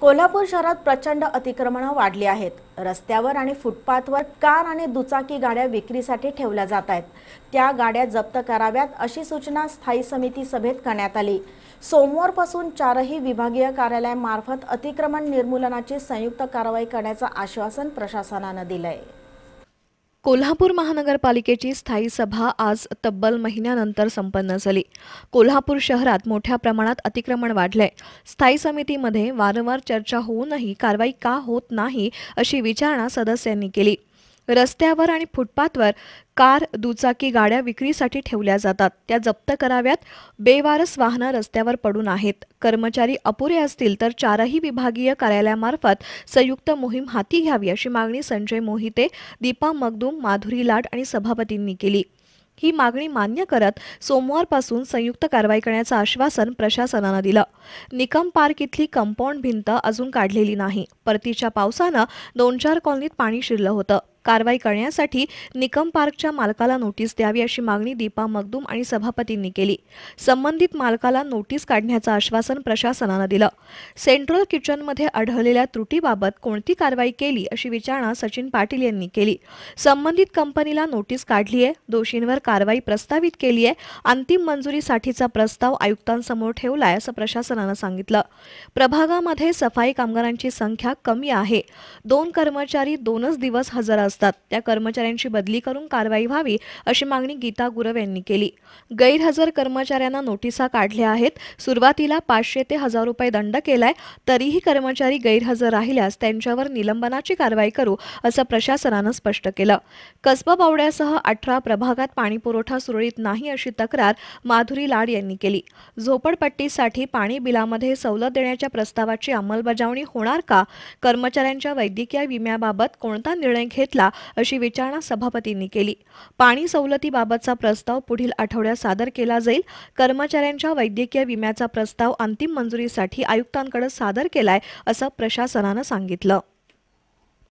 कोल्हापूर शहरात प्रचंड अतिक्रमणं वाढली आहेत रस्त्यावर आणि फुटपाथवर कार आणि दुचाकी गाड्या विक्रीसाठी ठेवल्या जात आहेत त्या गाड्या जप्त कराव्यात अशी सूचना स्थायी समिती सभेत करण्यात आली सोमवारपासून चारही विभागीय कार्यालयामार्फत अतिक्रमण निर्मूलनाची संयुक्त कारवाई करण्याचं आश्वासन प्रशासनानं दिलं आहे कोल्हापूर महानगरपालिकेची स्थायी सभा आज तब्बल महिन्यानंतर संपन्न झाली कोल्हापूर शहरात मोठ्या प्रमाणात अतिक्रमण वाढलंय स्थायी समितीमध्ये वारंवार चर्चा होऊनही कारवाई का होत नाही अशी विचारणा सदस्यांनी केली रस्त्यावर आणि फुटपाथवर कार दुचाकी गाड्या विक्रीसाठी ठेवल्या जातात त्या जप्त कराव्यात बेवारस वाहनं रस्त्यावर पडून आहेत कर्मचारी अपुरे असतील तर चारही विभागीय कार्यालयामार्फत संयुक्त मोहीम हाती घ्यावी अशी मागणी संजय मोहिते दीपा मगदूम माधुरी लाड आणि सभापतींनी केली ही मागणी मान्य करत सोमवारपासून संयुक्त कारवाई करण्याचं आश्वासन प्रशासनानं दिलं निकम पार्क इथली कंपाऊंड भिंत अजून काढलेली नाही परतीच्या पावसानं दोन चार कॉलनीत पाणी शिरलं होतं कारवाई करण्यासाठी निकम पार्कच्या मालकाला नोटीस द्यावी अशी मागणी दीपा मगदूम आणि सभापतींनी केली संबंधित मालकाला नोटीस काढण्याचं आश्वासन प्रशासनानं दिलं सेंट्रल किचनमध्ये आढळलेल्या त्रुटीबाबत कोणती कारवाई केली अशी विचारणा सचिन पाटील यांनी केली संबंधित कंपनीला नोटीस काढली आहे दोषींवर कारवाई प्रस्तावित केली आहे अंतिम मंजुरीसाठीचा प्रस्ताव आयुक्तांसमोर ठेवलाय असं प्रशासनानं सांगितलं प्रभागामध्ये सफाई कामगारांची संख्या कमी आहे दोन कर्मचारी दोनच दिवस हजर असतात असतात त्या कर्मचाऱ्यांची बदली करून कारवाई व्हावी अशी मागणी गीता गुरव यांनी केली गैरहजर कर्मचाऱ्यांना नोटिसा काढल्या आहेत सुरुवातीला पाचशे ते हजार रुपये दंड केलाय तरीही कर्मचारी गैरहजर राहिल्यास त्यांच्यावर निलंबनाची कारवाई करू असं प्रशासनानं स्पष्ट केलं कसब बावड्यासह अठरा प्रभागात पाणीपुरवठा सुरळीत नाही अशी तक्रार माधुरी लाड यांनी केली झोपडपट्टीसाठी पाणी बिलामध्ये सवलत देण्याच्या प्रस्तावाची अंमलबजावणी होणार का कर्मचाऱ्यांच्या वैद्यकीय विम्याबाबत कोणता निर्णय घेतला अशी विचारणा सभापतींनी केली पाणी सवलतीबाबतचा प्रस्ताव पुढील आठवड्यात सादर केला जाईल कर्मचाऱ्यांच्या वैद्यकीय विम्याचा प्रस्ताव अंतिम मंजुरीसाठी आयुक्तांकडे सादर केलाय असं प्रशासनानं सांगितलं